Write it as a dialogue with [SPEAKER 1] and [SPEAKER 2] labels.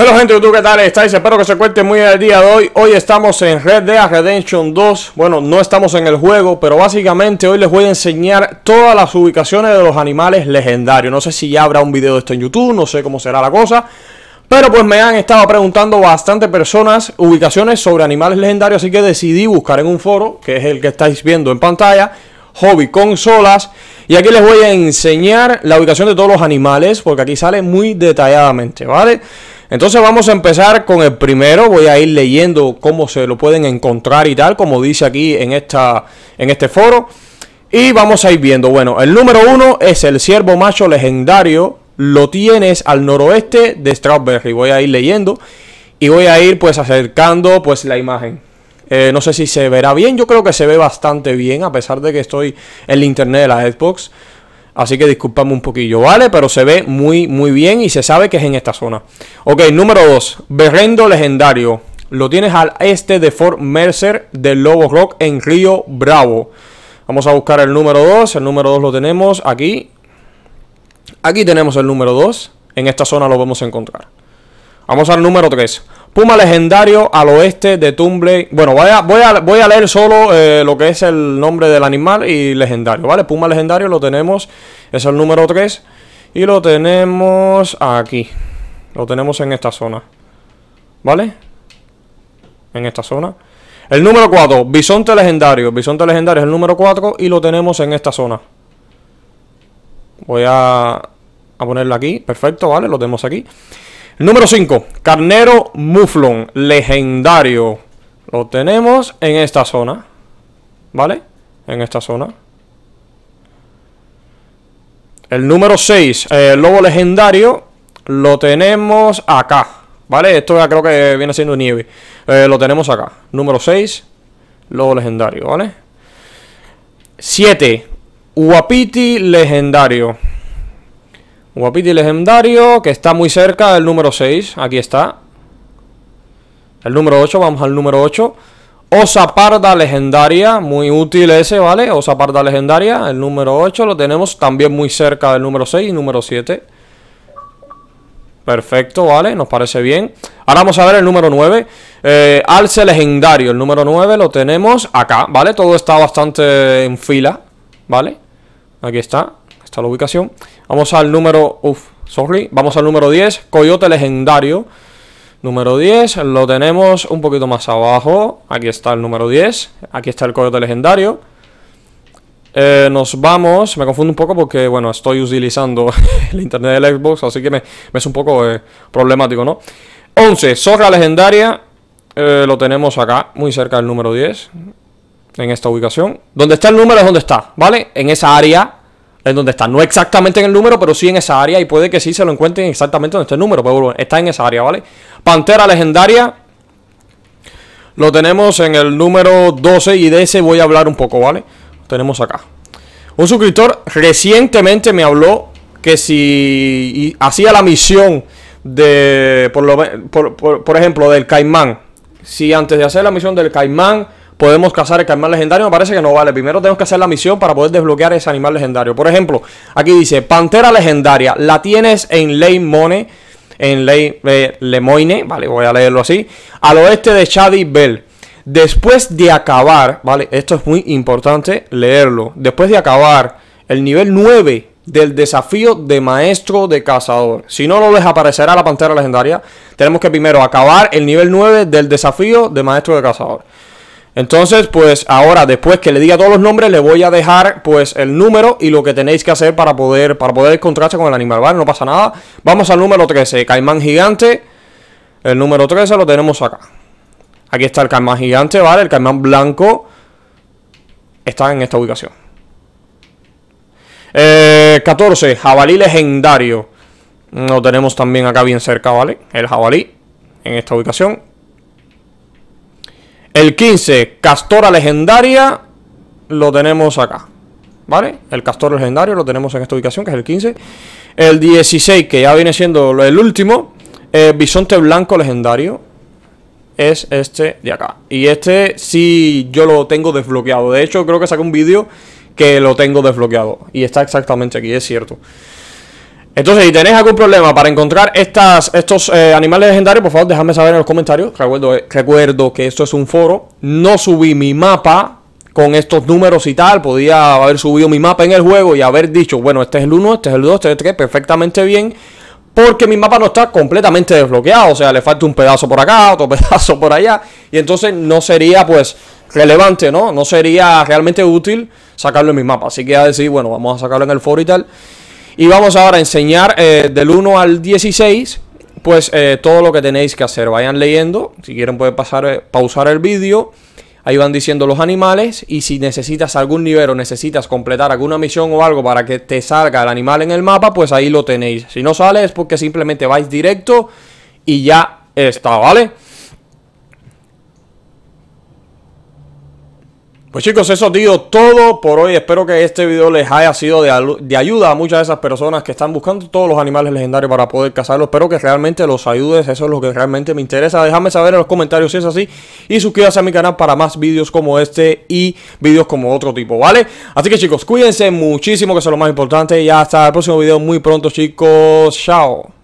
[SPEAKER 1] ¡Hola gente YouTube, ¿qué tal estáis? Espero que se cuente muy bien el día de hoy. Hoy estamos en Red Dead Redemption 2. Bueno, no estamos en el juego, pero básicamente hoy les voy a enseñar todas las ubicaciones de los animales legendarios. No sé si ya habrá un video de esto en YouTube, no sé cómo será la cosa. Pero pues me han estado preguntando bastante personas ubicaciones sobre animales legendarios, así que decidí buscar en un foro, que es el que estáis viendo en pantalla, hobby consolas. Y aquí les voy a enseñar la ubicación de todos los animales, porque aquí sale muy detalladamente, ¿vale? vale entonces vamos a empezar con el primero. Voy a ir leyendo cómo se lo pueden encontrar y tal, como dice aquí en, esta, en este foro. Y vamos a ir viendo. Bueno, el número uno es el ciervo macho legendario. Lo tienes al noroeste de Strawberry. Voy a ir leyendo y voy a ir pues acercando pues la imagen. Eh, no sé si se verá bien, yo creo que se ve bastante bien a pesar de que estoy en el internet de la Xbox. Así que disculpame un poquillo, ¿vale? Pero se ve muy, muy bien y se sabe que es en esta zona. Ok, número 2. Berrendo legendario. Lo tienes al este de Fort Mercer del Lobo Rock en Río Bravo. Vamos a buscar el número 2. El número 2 lo tenemos aquí. Aquí tenemos el número 2. En esta zona lo vamos a encontrar. Vamos al número 3. Puma legendario al oeste de Tumble. Bueno, voy a, leer solo eh, lo que es el nombre del animal y legendario, ¿vale? Puma legendario lo tenemos, es el número 3. Y lo tenemos aquí. Lo tenemos en esta zona. ¿Vale? En esta zona. El número 4, bisonte legendario. Bisonte legendario es el número 4 y lo tenemos en esta zona. Voy a, a ponerlo aquí. Perfecto, ¿vale? Lo tenemos aquí. Número 5, Carnero Muflon, legendario. Lo tenemos en esta zona. ¿Vale? En esta zona. El número 6, eh, Lobo Legendario, lo tenemos acá. ¿Vale? Esto ya creo que viene siendo nieve. Eh, lo tenemos acá. Número 6, Lobo Legendario, ¿vale? 7, huapiti Legendario. Guapiti legendario, que está muy cerca del número 6. Aquí está. El número 8, vamos al número 8. Osa parda legendaria, muy útil ese, ¿vale? Osa parda legendaria, el número 8 lo tenemos también muy cerca del número 6 y número 7. Perfecto, ¿vale? Nos parece bien. Ahora vamos a ver el número 9. Eh, alce legendario, el número 9 lo tenemos acá, ¿vale? Todo está bastante en fila, ¿vale? Aquí está, está la ubicación. Vamos al número... Uf, sorry. Vamos al número 10, Coyote Legendario. Número 10, lo tenemos un poquito más abajo. Aquí está el número 10. Aquí está el Coyote Legendario. Eh, nos vamos, me confundo un poco porque, bueno, estoy utilizando el internet del Xbox, así que me, es un poco eh, problemático, ¿no? 11, Zorra Legendaria, eh, lo tenemos acá, muy cerca del número 10, en esta ubicación. Donde está el número es donde está, ¿vale? En esa área en donde está. No exactamente en el número, pero sí en esa área. Y puede que sí se lo encuentren exactamente en este número. Pero está en esa área, ¿vale? Pantera legendaria. Lo tenemos en el número 12 y de ese voy a hablar un poco, ¿vale? Lo tenemos acá. Un suscriptor recientemente me habló que si hacía la misión de, por, por ejemplo, del caimán. Si antes de hacer la misión del caimán podemos cazar el animal legendario, me parece que no vale. Primero tenemos que hacer la misión para poder desbloquear ese animal legendario. Por ejemplo, aquí dice, pantera legendaria, la tienes en Ley Mone, en Ley eh, Lemoine, vale, voy a leerlo así, al oeste de Shady Bell. Después de acabar, vale, esto es muy importante leerlo, después de acabar el nivel 9 del desafío de maestro de cazador. Si no lo desaparecerá la pantera legendaria, tenemos que primero acabar el nivel 9 del desafío de maestro de cazador. Entonces, pues ahora, después que le diga todos los nombres, le voy a dejar pues el número y lo que tenéis que hacer para poder, para poder encontrarse con el animal, ¿vale? No pasa nada. Vamos al número 13, caimán gigante. El número 13 lo tenemos acá. Aquí está el caimán gigante, ¿vale? El caimán blanco está en esta ubicación. 14, eh, jabalí legendario. Lo tenemos también acá bien cerca, ¿vale? El jabalí en esta ubicación. El 15, Castora Legendaria, lo tenemos acá. ¿Vale? El Castor Legendario lo tenemos en esta ubicación, que es el 15. El 16, que ya viene siendo el último, Bisonte Blanco Legendario, es este de acá. Y este sí yo lo tengo desbloqueado. De hecho, creo que saqué un vídeo que lo tengo desbloqueado. Y está exactamente aquí, es cierto. Entonces, si tenéis algún problema para encontrar estas, estos eh, animales legendarios, por favor, dejadme saber en los comentarios. Recuerdo, eh, recuerdo que esto es un foro. No subí mi mapa con estos números y tal. Podía haber subido mi mapa en el juego y haber dicho, bueno, este es el 1, este es el 2, este es el 3, perfectamente bien. Porque mi mapa no está completamente desbloqueado. O sea, le falta un pedazo por acá, otro pedazo por allá. Y entonces no sería, pues, relevante, ¿no? No sería realmente útil sacarlo en mi mapa. Así que a decir, bueno, vamos a sacarlo en el foro y tal. Y vamos ahora a enseñar eh, del 1 al 16, pues eh, todo lo que tenéis que hacer. Vayan leyendo, si quieren pueden pasar, eh, pausar el vídeo. Ahí van diciendo los animales y si necesitas algún nivel o necesitas completar alguna misión o algo para que te salga el animal en el mapa, pues ahí lo tenéis. Si no sale es porque simplemente vais directo y ya está, ¿vale? Pues chicos, eso ha sido todo por hoy. Espero que este video les haya sido de, ayuda a muchas de esas personas que están buscando todos los animales legendarios para poder cazarlos. Espero que realmente los ayudes. Eso es lo que realmente me interesa. Déjame saber en los comentarios si es así. Y suscríbase a mi canal para más vídeos como este y vídeos como otro tipo, ¿vale? Así que chicos, cuídense muchísimo, que eso es lo más importante. Y hasta el próximo video muy pronto, chicos. Chao.